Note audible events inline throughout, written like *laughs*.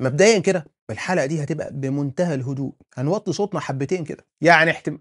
مبدئيا كده الحلقه دي هتبقى بمنتهى الهدوء هنوطي صوتنا حبتين كده يعني احتمال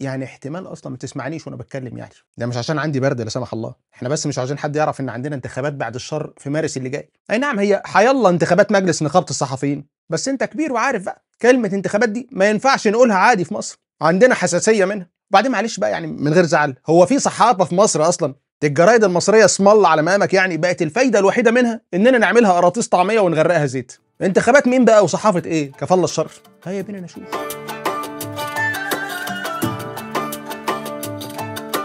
يعني احتمال اصلا ما تسمعنيش وانا بتكلم يعني ده مش عشان عندي برد لا سمح الله احنا بس مش عايزين حد يعرف ان عندنا انتخابات بعد الشر في مارس اللي جاي اي نعم هي حيلا انتخابات مجلس نقابه الصحفيين بس انت كبير وعارف بقى كلمه انتخابات دي ما ينفعش نقولها عادي في مصر عندنا حساسيه منها وبعدين معلش بقى يعني من غير زعل هو في صحافه في مصر اصلا الجرايد المصريه الله على مقامك يعني بقت الفايده الوحيده منها اننا نعملها قراطيس طعميه ونغرقها زيت انتخابات مين بقى وصحافه ايه كفل الشر هيا طيب، بينا نشوف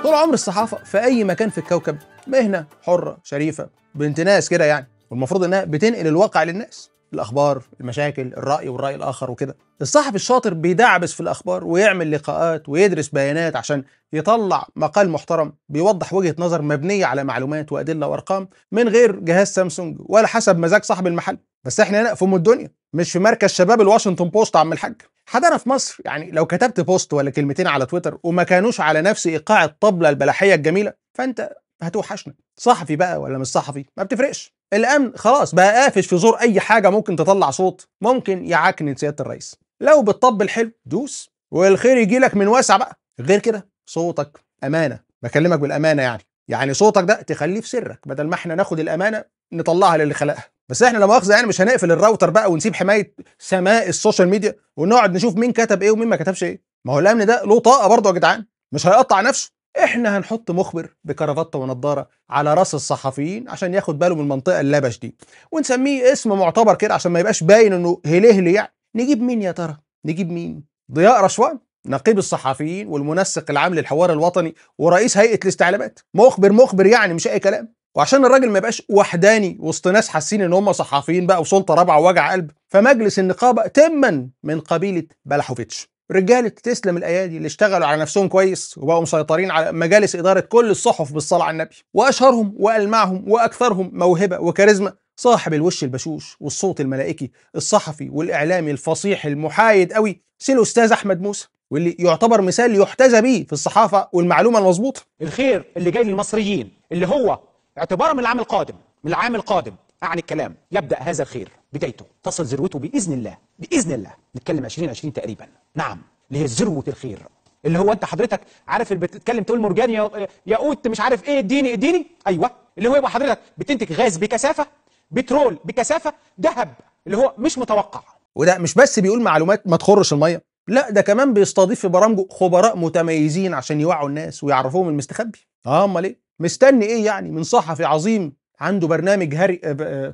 طول عمر الصحافه في اي مكان في الكوكب مهنه حره شريفه بنت ناس كده يعني والمفروض انها بتنقل الواقع للناس الاخبار المشاكل الراي والراي الاخر وكده الصحفي الشاطر بيدعبس في الاخبار ويعمل لقاءات ويدرس بيانات عشان يطلع مقال محترم بيوضح وجهه نظر مبنيه على معلومات وادله وارقام من غير جهاز سامسونج ولا حسب مزاج صاحب المحل بس احنا هنا في ام الدنيا مش في مركز شباب الواشنطن بوست عم الحاج حضارة في مصر يعني لو كتبت بوست ولا كلمتين على تويتر وما كانوش على نفس ايقاع الطبلة البلحية الجميلة فانت هتوحشنا صحفي بقى ولا مش صحفي ما بتفرقش الامن خلاص بقى قافش في زور اي حاجه ممكن تطلع صوت ممكن يعكنن سياده الرئيس لو بتطب الحلو دوس والخير يجي لك من واسع بقى غير كده صوتك امانه بكلمك بالامانه يعني يعني صوتك ده تخليه في سرك بدل ما احنا ناخد الامانه نطلعها للي خلقها بس احنا لا مؤاخذه يعني مش هنقفل الراوتر بقى ونسيب حمايه سماء السوشيال ميديا ونقعد نشوف مين كتب ايه ومين ما كتبش ايه ما هو الامن ده له طاقه برضه يا جدعان مش هيقطع نفسه احنا هنحط مخبر بكرافته ونضاره على راس الصحفيين عشان ياخد باله من المنطقه اللبش دي ونسميه اسم معتبر كده عشان ما يبقاش باين انه هلهل يعني نجيب مين يا ترى نجيب مين ضياء رشوان نقيب الصحفيين والمنسق العام للحوار الوطني ورئيس هيئه الاستعلامات مخبر مخبر يعني مش اي كلام وعشان الراجل ما يبقاش وحداني وسط ناس حاسين ان هم صحفيين بقى وسلطه رابعه ووجع قلب فمجلس النقابه تما من قبيله بلحوفيتش رجاله تسلم الايادي اللي اشتغلوا على نفسهم كويس وبقوا مسيطرين على مجالس اداره كل الصحف بالصلاه على النبي واشهرهم والمعهم واكثرهم موهبه وكاريزما صاحب الوش البشوش والصوت الملائكي الصحفي والاعلامي الفصيح المحايد قوي سي الاستاذ احمد موسى واللي يعتبر مثال يحتذى به في الصحافه والمعلومه المظبوطه الخير اللي جاي للمصريين اللي هو اعتبارا من العام القادم من العام القادم عن الكلام يبدا هذا الخير بدايته تصل ذروته باذن الله باذن الله نتكلم 2020 تقريبا نعم اللي هي ذروه الخير اللي هو انت حضرتك عارف اللي بتتكلم تقول مرجان يا ياقوت مش عارف ايه اديني اديني ايوه اللي هو يبقى حضرتك بتنتج غاز بكثافه بترول بكثافه ذهب اللي هو مش متوقع وده مش بس بيقول معلومات ما تخرش الميه لا ده كمان بيستضيف في برامجه خبراء متميزين عشان يوعوا الناس ويعرفوهم المستخبي اه امال ايه مستني ايه يعني من صحفي عظيم عنده برنامج هري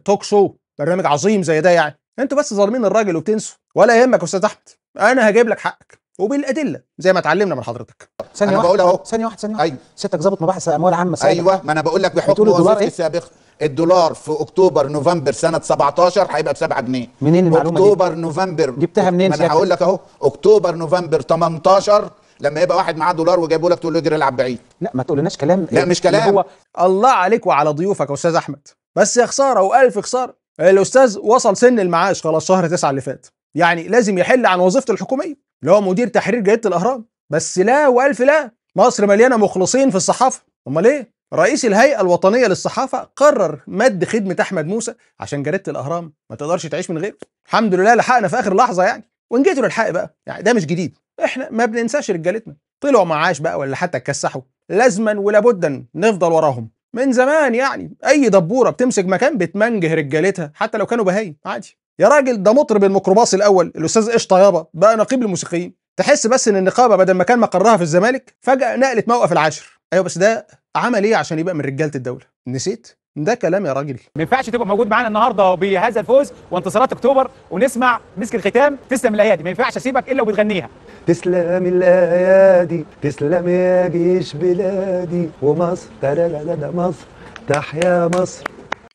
توك شو برنامج عظيم زي ده يعني انتوا بس ظالمين الراجل وبتنسوا ولا يهمك يا استاذ احمد انا هجيب لك حقك وبالادله زي ما اتعلمنا من حضرتك ثانيه واحده بقول اهو ثانيه واحده ثانيه واحده أيوة. سيادتك ظابط مباحث اموال عامه سابق. ايوه ما انا بقول لك بحكم وظيفتي السابقه الدولار في اكتوبر نوفمبر سنه 17 هيبقى ب 7 جنيه منين المعلومه اكتوبر دي؟ نوفمبر جبتها منين ما انا هقول لك اهو اكتوبر نوفمبر 18 لما يبقى واحد معاه دولار وجايبه لك تقول له اجري العب بعيد لا ما تقولناش كلام لا مش كلام هو الله عليك وعلى ضيوفك يا استاذ احمد بس يا خساره والف خساره الاستاذ وصل سن المعاش خلاص شهر 9 اللي فات يعني لازم يحل عن وظيفته الحكوميه اللي هو مدير تحرير جريده الاهرام بس لا والف لا مصر مليانه مخلصين في الصحافه امال ايه رئيس الهيئه الوطنيه للصحافه قرر مد خدمه احمد موسى عشان جريده الاهرام ما تقدرش تعيش من غيره الحمد لله لحقنا في اخر لحظه يعني وان جيتوا للحق بقى يعني ده مش جديد احنا ما بننساش رجالتنا طلعوا معاش بقى ولا حتى اتكسحوا لازما ولابدا نفضل وراهم من زمان يعني اي دبوره بتمسك مكان بتمنجه رجالتها حتى لو كانوا بهايم عادي يا راجل ده مطرب الميكروباص الاول الاستاذ قشطه يابا بقى نقيب الموسيقيين تحس بس ان النقابه بدل ما كان مقرها في الزمالك فجاه نقلت موقف العاشر ايوه بس ده عمل ايه عشان يبقى من رجاله الدوله نسيت ده كلام يا راجل ما ينفعش تبقى موجود معانا النهارده بهذا الفوز وانتصارات اكتوبر ونسمع مسك الختام تسلم الايادي ما ينفعش اسيبك الا وبتغنيها تسلم الايادي تسلم يا جيش بلادي ومصر لا لا لا مصر تحيا مصر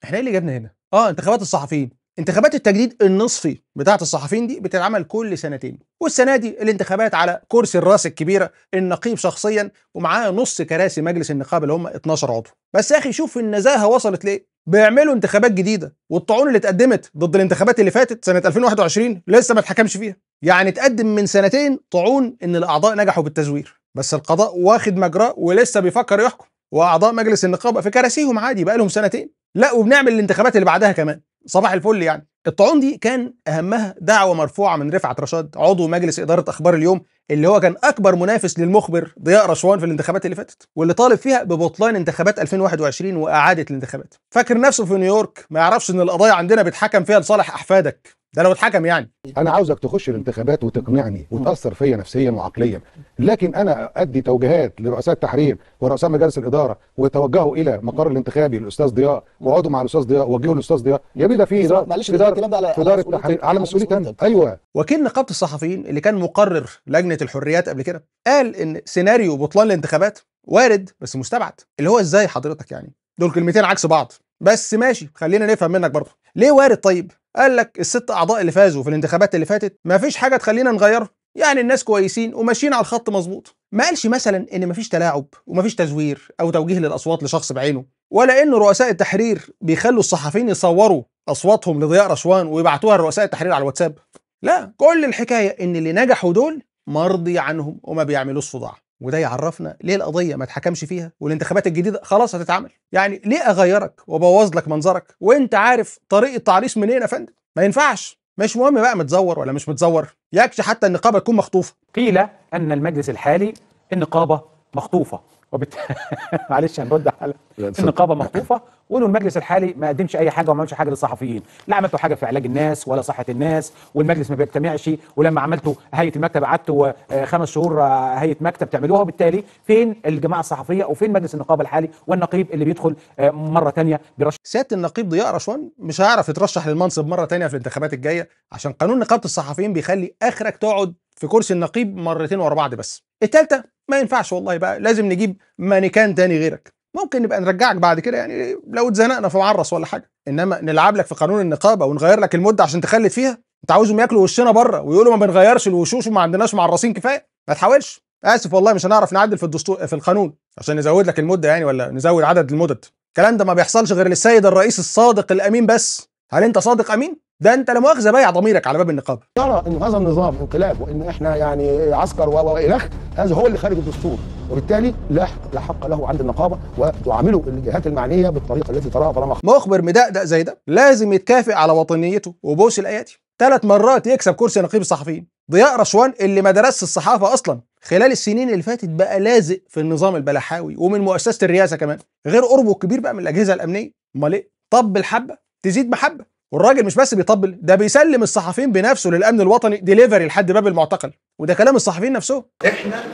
احنا ايه اللي جابنا هنا اه انتخابات الصحفيين انتخابات التجديد النصفي بتاعه الصحفيين دي بتتعمل كل سنتين والسنه دي الانتخابات على كرسي الراس الكبيره النقيب شخصيا ومعاه نص كراسي مجلس النقابه اللي هم 12 عضو بس يا اخي شوف النزاهه وصلت ليه بيعملوا انتخابات جديده والطعون اللي اتقدمت ضد الانتخابات اللي فاتت سنه 2021 لسه ما اتحكمش فيها يعني اتقدم من سنتين طعون ان الاعضاء نجحوا بالتزوير بس القضاء واخد مجراه ولسه بيفكر يحكم واعضاء مجلس النقابه في كراسيهم عادي بقى لهم سنتين لا وبنعمل الانتخابات اللي بعدها كمان صباح الفل يعني الطاعون دي كان اهمها دعوه مرفوعه من رفعت رشاد عضو مجلس اداره اخبار اليوم اللي هو كان اكبر منافس للمخبر ضياء رشوان في الانتخابات اللي فاتت واللي طالب فيها ببطلان انتخابات 2021 واعاده الانتخابات فاكر نفسه في نيويورك ما يعرفش ان القضايا عندنا بيتحكم فيها لصالح احفادك ده لو اتحكم يعني انا عاوزك تخش الانتخابات وتقنعني وتاثر فيا نفسيا وعقليا لكن انا ادي توجيهات لرؤساء التحرير ورؤساء مجالس الاداره ويتوجهوا الى مقر الانتخابي للاستاذ ضياء واقعدوا مع الاستاذ ضياء ووجهوا الاستاذ ضياء يا بيه ده في اداره معلش في اداره التحرير على مسؤوليه انا ايوه وكيل نقابه الصحفيين اللي كان مقرر لجنه الحريات قبل كده قال ان سيناريو بطلان الانتخابات وارد بس مستبعد اللي هو ازاي حضرتك يعني دول كلمتين عكس بعض بس ماشي خلينا نفهم منك برضه ليه وارد طيب قال لك الست اعضاء اللي فازوا في الانتخابات اللي فاتت ما فيش حاجه تخلينا نغيرها يعني الناس كويسين وماشيين على الخط مظبوط ما قالش مثلا ان مفيش تلاعب ومفيش تزوير او توجيه للاصوات لشخص بعينه ولا ان رؤساء التحرير بيخلوا الصحفيين يصوروا اصواتهم لضياء رشوان ويبعتوها لرؤساء التحرير على الواتساب لا كل الحكايه ان اللي نجحوا دول مرضي عنهم وما بيعملوش صداع وده يعرفنا ليه القضيه ما اتحكمش فيها والانتخابات الجديده خلاص هتتعمل يعني ليه اغيرك وابوظ لك منظرك وانت عارف طريقه التعريس منين يا فندم ما ينفعش مش مهم بقى متزور ولا مش متزور يكفي حتى النقابه تكون مخطوفه قيل ان المجلس الحالي النقابه مخطوفه وبالتالي *laughs* معلش هنرد على النقابه مخطوفه وانه المجلس الحالي ما قدمش اي حاجه وما عملش حاجه للصحفيين لا عملتوا حاجه في علاج الناس ولا صحه الناس والمجلس ما بيجتمعش ولما عملتوا هيئه المكتب قعدتوا آه، خمس شهور آه، هيئه مكتب تعملوها وبالتالي فين الجماعه الصحفيه وفين مجلس النقابه الحالي والنقيب اللي بيدخل آه، مره ثانيه برش سياده النقيب ضياء رشوان مش هيعرف يترشح للمنصب مره ثانيه في الانتخابات الجايه عشان قانون نقابه الصحفيين بيخلي اخرك تقعد في كرسي النقيب مرتين ورا بعض بس الثالثه ما ينفعش والله بقى لازم نجيب مانيكان تاني غيرك ممكن نبقى نرجعك بعد كده يعني لو اتزنقنا في معرس ولا حاجه انما نلعب لك في قانون النقابه ونغير لك المده عشان تخلد فيها انت عاوزهم ياكلوا وشنا بره ويقولوا ما بنغيرش الوشوش وما عندناش معرسين كفايه ما تحاولش اسف والله مش هنعرف نعدل في الدستور في القانون عشان نزود لك المده يعني ولا نزود عدد المدد الكلام ده ما بيحصلش غير للسيد الرئيس الصادق الامين بس هل انت صادق امين ده انت لا مؤاخذه بايع ضميرك على باب النقابه ترى ان هذا النظام انقلاب وان احنا يعني عسكر والى هذا هو اللي خارج الدستور وبالتالي لا لا حق له عند النقابه وتعامله الجهات المعنيه بالطريقه التي تراها طالما مخبر مدقدق زي ده لازم يتكافئ على وطنيته وبوس الايادي ثلاث مرات يكسب كرسي نقيب الصحفيين ضياء رشوان اللي ما درسش الصحافه اصلا خلال السنين اللي فاتت بقى لازق في النظام البلحاوي ومن مؤسسه الرئاسه كمان غير قربه الكبير بقى من الاجهزه الامنيه امال ايه طب الحبه تزيد محبه والراجل مش بس بيطبل ده بيسلم الصحفيين بنفسه للامن الوطني ديليفري لحد باب المعتقل وده كلام الصحفيين نفسهم احنا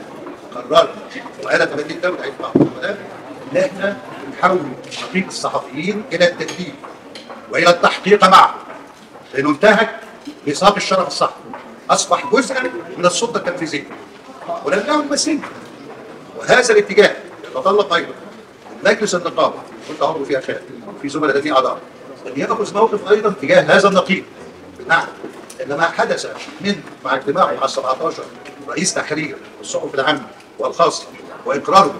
قررنا وقال تمديد الدوله هيدفع ان احنا نحول تحقيق الصحفيين الى التدليل والى التحقيق معهم لانه انتهك ميثاق الشرف الصحفي اصبح جزءا من السلطه التنفيذيه ولم يعد مسلم وهذا الاتجاه يتطلب ايضا مجلس النقابه كنت عضو فيها خالد في زملاء في اعضاء وليأخذ موقف أيضا تجاه هذا النقيض بمعنى نعم، أن ما حدث من مع اجتماعه مع 17 رئيس تحرير الصحف العامة والخاصة وإقراره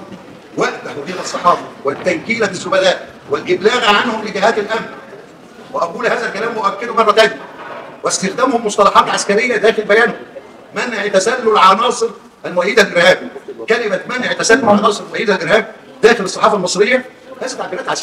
وتحويل الصحافة والتنكيل بالزبلاء والإبلاغ عنهم لجهات الأمن وأقول هذا الكلام مؤكده مرة ثانية واستخدامهم مصطلحات عسكرية داخل بيانهم منع تسلل عناصر المؤيدة الإرهاب كلمة منع تسلل عناصر المؤيدة الإرهاب داخل الصحافة المصرية بس تعبيرات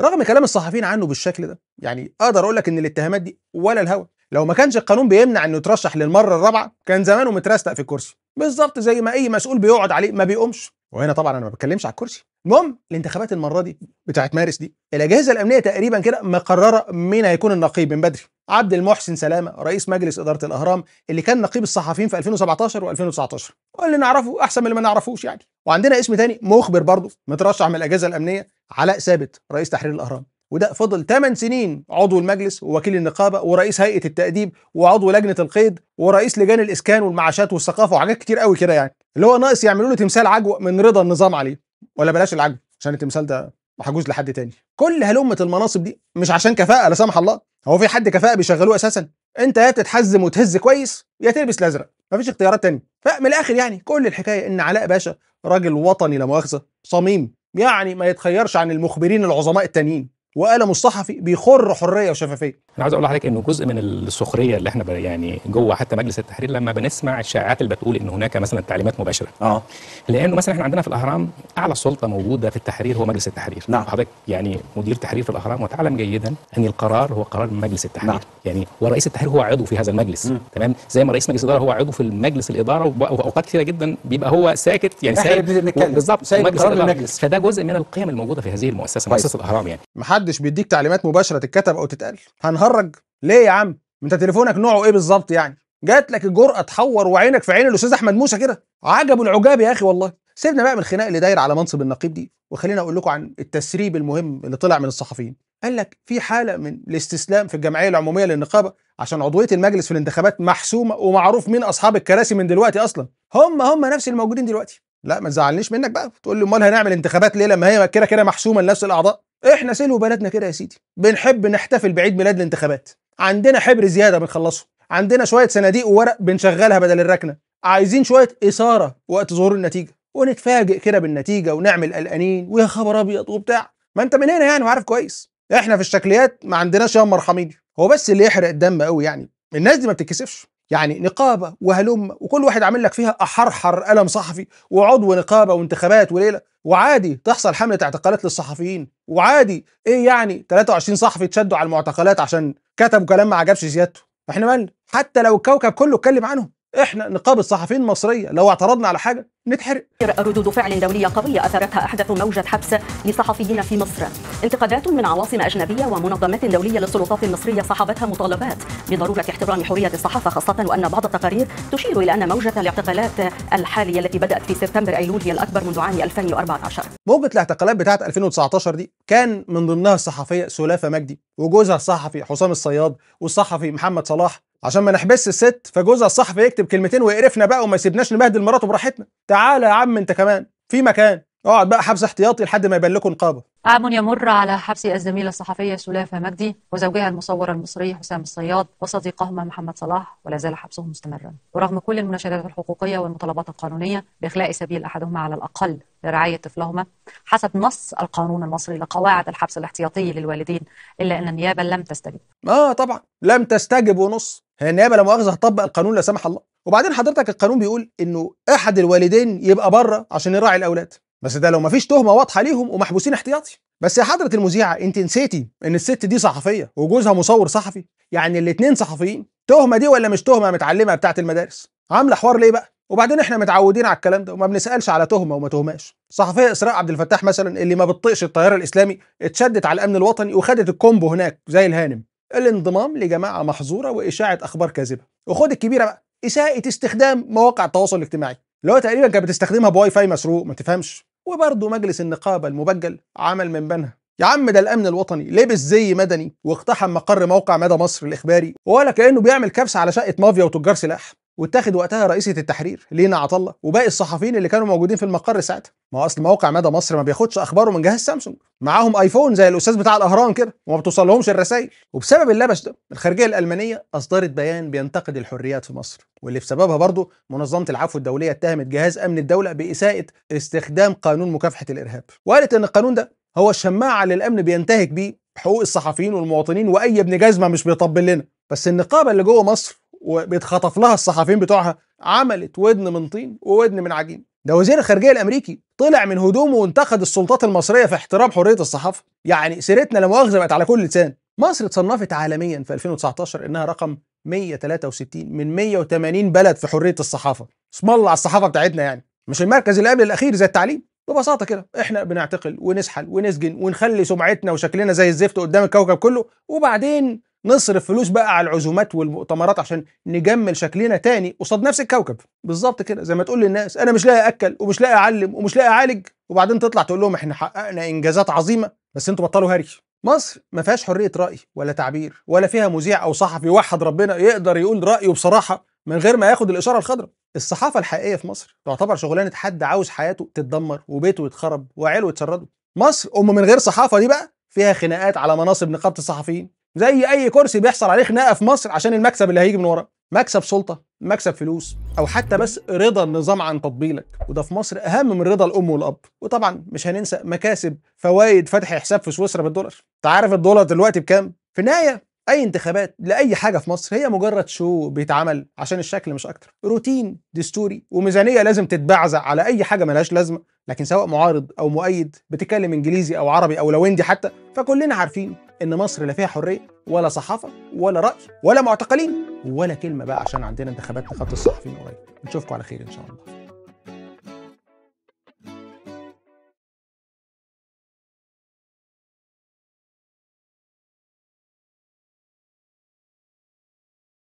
رغم كلام الصحفيين عنه بالشكل ده يعني اقدر اقول لك ان الاتهامات دي ولا الهوا لو ما كانش القانون بيمنع انه يترشح للمره الرابعه كان زمانه مترستق في الكرسي بالظبط زي ما اي مسؤول بيقعد عليه ما بيقومش وهنا طبعا انا ما بتكلمش على الكرسي المهم الانتخابات المره دي بتاعت مارس دي الاجهزه الامنيه تقريبا كده مقرره مين هيكون النقيب من بدري عبد المحسن سلامه رئيس مجلس اداره الاهرام اللي كان نقيب الصحفيين في 2017 و2019 واللي نعرفه احسن من اللي ما نعرفوش يعني وعندنا اسم تاني مخبر برضه مترشح من الاجهزه الامنيه علاء ثابت رئيس تحرير الاهرام وده فضل 8 سنين عضو المجلس ووكيل النقابه ورئيس هيئه التاديب وعضو لجنه القيد ورئيس لجان الاسكان والمعاشات والثقافه وحاجات كتير قوي كده يعني اللي هو ناقص يعملوا له تمثال عجوه من رضا النظام عليه ولا بلاش العجوه عشان التمثال ده محجوز لحد تاني كل هلمه المناصب دي مش عشان كفاءه لا سمح الله هو في حد كفاءه بيشغلوه اساسا انت يا تتحزم وتهز كويس يا تلبس الازرق مفيش اختيارات تانية فمن الاخر يعني كل الحكايه ان علاء باشا راجل وطني لا مؤاخذه صميم يعني ما يتخيرش عن المخبرين العظماء التانيين وقلم الصحفي بيخر حريه وشفافيه. انا عايز اقول لحضرتك انه جزء من السخريه اللي احنا يعني جوه حتى مجلس التحرير لما بنسمع الشائعات اللي بتقول ان هناك مثلا تعليمات مباشره. اه لانه مثلا احنا عندنا في الاهرام اعلى سلطه موجوده في التحرير هو مجلس التحرير. نعم حضرتك يعني مدير تحرير في الاهرام وتعلم جيدا ان القرار هو قرار مجلس التحرير. نعم. يعني ورئيس التحرير هو عضو في هذا المجلس م. تمام زي ما رئيس مجلس الاداره هو عضو في المجلس الاداره واوقات كثيره جدا بيبقى هو ساكت يعني سايب بالظبط سايب المجلس فده جزء من القيم الموجوده في هذه المؤسسه مؤسسه الاهرام يعني. محدش بيديك تعليمات مباشره تتكتب او تتقال هنهرج ليه يا عم انت تليفونك نوعه ايه بالظبط يعني جات لك الجرأه تحور وعينك في عين الاستاذ احمد موسى كده عجب العجاب يا اخي والله سيبنا بقى من الخناق اللي داير على منصب النقيب دي وخلينا اقول لكم عن التسريب المهم اللي طلع من الصحفيين قال لك في حاله من الاستسلام في الجمعيه العموميه للنقابه عشان عضويه المجلس في الانتخابات محسومه ومعروف مين اصحاب الكراسي من دلوقتي اصلا هم هم نفس الموجودين دلوقتي لا ما تزعلنيش منك بقى تقول لي امال هنعمل انتخابات ليه لما هي كده كده محسومه لنفس الاعضاء احنا سلو بلدنا كده يا سيدي بنحب نحتفل بعيد ميلاد الانتخابات عندنا حبر زياده بنخلصه عندنا شويه صناديق وورق بنشغلها بدل الركنه عايزين شويه اثاره وقت ظهور النتيجه ونتفاجئ كده بالنتيجه ونعمل قلقانين ويا خبر ابيض وبتاع ما انت من هنا يعني وعارف كويس احنا في الشكليات ما عندناش يا مرحمين هو بس اللي يحرق الدم قوي يعني الناس دي ما بتتكسفش يعني نقابه وهلم وكل واحد عامل لك فيها احرحر قلم صحفي وعضو نقابه وانتخابات وليله وعادي تحصل حملة اعتقالات للصحفيين وعادي ايه يعني 23 صحفي اتشدوا على المعتقلات عشان كتبوا كلام ما عجبش زيادته احنا مالنا حتى لو الكوكب كله اتكلم عنهم احنا نقابه الصحفيين المصريه لو اعترضنا على حاجه نتحرق ردود فعل دوليه قويه اثرتها احدث موجه حبس لصحفيين في مصر انتقادات من عواصم اجنبيه ومنظمات دوليه للسلطات المصريه صاحبتها مطالبات بضروره احترام حريه الصحافه خاصه وان بعض التقارير تشير الى ان موجه الاعتقالات الحاليه التي بدات في سبتمبر ايلول هي الاكبر منذ عام 2014 موجه الاعتقالات بتاعه 2019 دي كان من ضمنها الصحفيه سلافه مجدي وجوزها الصحفي حسام الصياد والصحفي محمد صلاح عشان ما نحبسش الست فجوزها الصحفي يكتب كلمتين ويقرفنا بقى وما يسيبناش نبهدل مراته براحتنا تعالى يا عم انت كمان في مكان اقعد بقى حبس احتياطي لحد ما يبان لكم نقابه عام يمر على حبس الزميله الصحفيه سلافه مجدي وزوجها المصور المصري حسام الصياد وصديقهما محمد صلاح ولا زال حبسهم مستمرا ورغم كل المناشدات الحقوقيه والمطالبات القانونيه باخلاء سبيل احدهما على الاقل لرعاية طفلهما حسب نص القانون المصري لقواعد الحبس الاحتياطي للوالدين إلا أن النيابة لم تستجب آه طبعا لم تستجب ونص هي النيابة لا مؤاخذة هتطبق القانون لا سمح الله وبعدين حضرتك القانون بيقول إنه أحد الوالدين يبقى بره عشان يراعي الأولاد بس ده لو مفيش تهمة واضحة ليهم ومحبوسين احتياطي بس يا حضرة المذيعة انت نسيتي ان الست دي صحفية وجوزها مصور صحفي يعني الاتنين صحفيين تهمة دي ولا مش تهمة متعلمة بتاعت المدارس عاملة حوار ليه بقى وبعدين احنا متعودين على الكلام ده وما بنسالش على تهمه وما تهماش صحفيه اسراء عبد الفتاح مثلا اللي ما بتطيقش التيار الاسلامي اتشدت على الامن الوطني وخدت الكومبو هناك زي الهانم الانضمام لجماعه محظوره واشاعه اخبار كاذبه وخد الكبيره بقى اساءه استخدام مواقع التواصل الاجتماعي اللي هو تقريبا كانت بتستخدمها بواي فاي مسروق ما تفهمش وبرضه مجلس النقابه المبجل عمل من بنها يا عم ده الامن الوطني لبس زي مدني واقتحم مقر موقع مدى مصر الاخباري ولا كانه بيعمل كبسه على شقه مافيا وتجار سلاح واتخذ وقتها رئيسه التحرير لينا عطله وباقي الصحفيين اللي كانوا موجودين في المقر ساعتها ما هو اصل موقع مدى مصر ما بياخدش اخباره من جهاز سامسونج معاهم ايفون زي الاستاذ بتاع الاهرام كده وما بتوصلهمش الرسائل وبسبب اللبش ده الخارجيه الالمانيه اصدرت بيان بينتقد الحريات في مصر واللي بسببها برضه منظمه العفو الدوليه اتهمت جهاز امن الدوله باساءه استخدام قانون مكافحه الارهاب وقالت ان القانون ده هو الشماعه اللي الامن بينتهك بيه حقوق الصحفيين والمواطنين واي ابن جزمه مش بيطبل لنا بس النقابه اللي جوه مصر وبيتخطف لها الصحفيين بتوعها عملت ودن من طين وودن من عجين ده وزير الخارجيه الامريكي طلع من هدومه وانتقد السلطات المصريه في احترام حريه الصحافه يعني سيرتنا لمؤاخذة بقت على كل لسان مصر اتصنفت عالميا في 2019 انها رقم 163 من 180 بلد في حريه الصحافه اسم الله على الصحافه بتاعتنا يعني مش المركز الأمن الاخير زي التعليم ببساطه كده احنا بنعتقل ونسحل ونسجن ونخلي سمعتنا وشكلنا زي الزفت قدام الكوكب كله وبعدين نصرف فلوس بقى على العزومات والمؤتمرات عشان نجمل شكلنا تاني قصاد نفس الكوكب بالظبط كده زي ما تقول للناس انا مش لاقي اكل ومش لاقي اعلم ومش لاقي اعالج وبعدين تطلع تقول لهم احنا حققنا انجازات عظيمه بس انتوا بطلوا هري مصر ما فيهاش حريه راي ولا تعبير ولا فيها مذيع او صحفي يوحد ربنا يقدر يقول رايه بصراحه من غير ما ياخد الاشاره الخضراء الصحافه الحقيقيه في مصر تعتبر شغلانه حد عاوز حياته تتدمر وبيته يتخرب وعيله يتشردوا مصر ام من غير صحافه دي بقى فيها خناقات على مناصب نقابه الصحفيين زي اي كرسي بيحصل عليه خناقه في مصر عشان المكسب اللي هيجي من وراه مكسب سلطه مكسب فلوس او حتى بس رضا النظام عن تطبيلك وده في مصر اهم من رضا الام والاب وطبعا مش هننسى مكاسب فوائد فتح حساب في سويسرا بالدولار انت عارف الدولار دلوقتي بكام في النهايه اي انتخابات لاي حاجه في مصر هي مجرد شو بيتعمل عشان الشكل مش اكتر روتين دستوري وميزانيه لازم تتبعزق على اي حاجه ملهاش لازمه لكن سواء معارض او مؤيد بتتكلم انجليزي او عربي او لوندي حتى فكلنا عارفين ان مصر لا فيها حريه ولا صحافه ولا راي ولا معتقلين ولا كلمه بقى عشان عندنا انتخابات لخط الصحفيين قريب نشوفكم على خير ان شاء الله